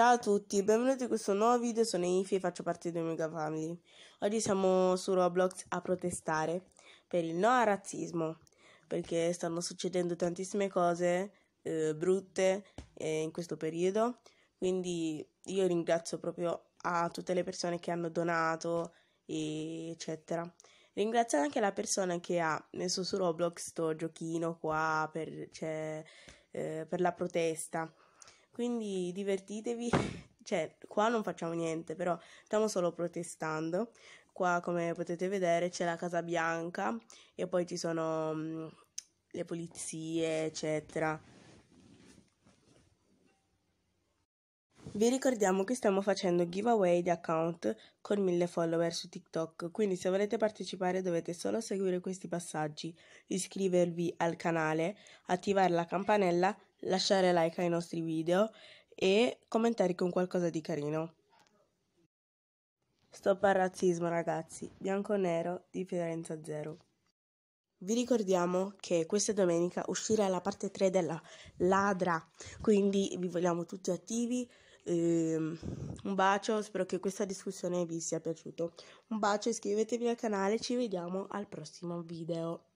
Ciao a tutti, benvenuti in questo nuovo video, sono Ifi e faccio parte di Omega Family. Oggi siamo su Roblox a protestare per il no al razzismo, perché stanno succedendo tantissime cose eh, brutte eh, in questo periodo, quindi io ringrazio proprio a tutte le persone che hanno donato, eccetera. Ringrazio anche la persona che ha messo su Roblox sto giochino qua per, cioè, eh, per la protesta quindi divertitevi, cioè qua non facciamo niente, però stiamo solo protestando. Qua come potete vedere c'è la Casa Bianca e poi ci sono mm, le polizie, eccetera. Vi ricordiamo che stiamo facendo giveaway di account con 1000 follower su TikTok, quindi se volete partecipare dovete solo seguire questi passaggi, iscrivervi al canale, attivare la campanella lasciare like ai nostri video e commentare con qualcosa di carino. Stop al razzismo ragazzi, bianco-nero, differenza zero. Vi ricordiamo che questa domenica uscirà la parte 3 della Ladra, quindi vi vogliamo tutti attivi. Ehm, un bacio, spero che questa discussione vi sia piaciuta. Un bacio, iscrivetevi al canale, ci vediamo al prossimo video.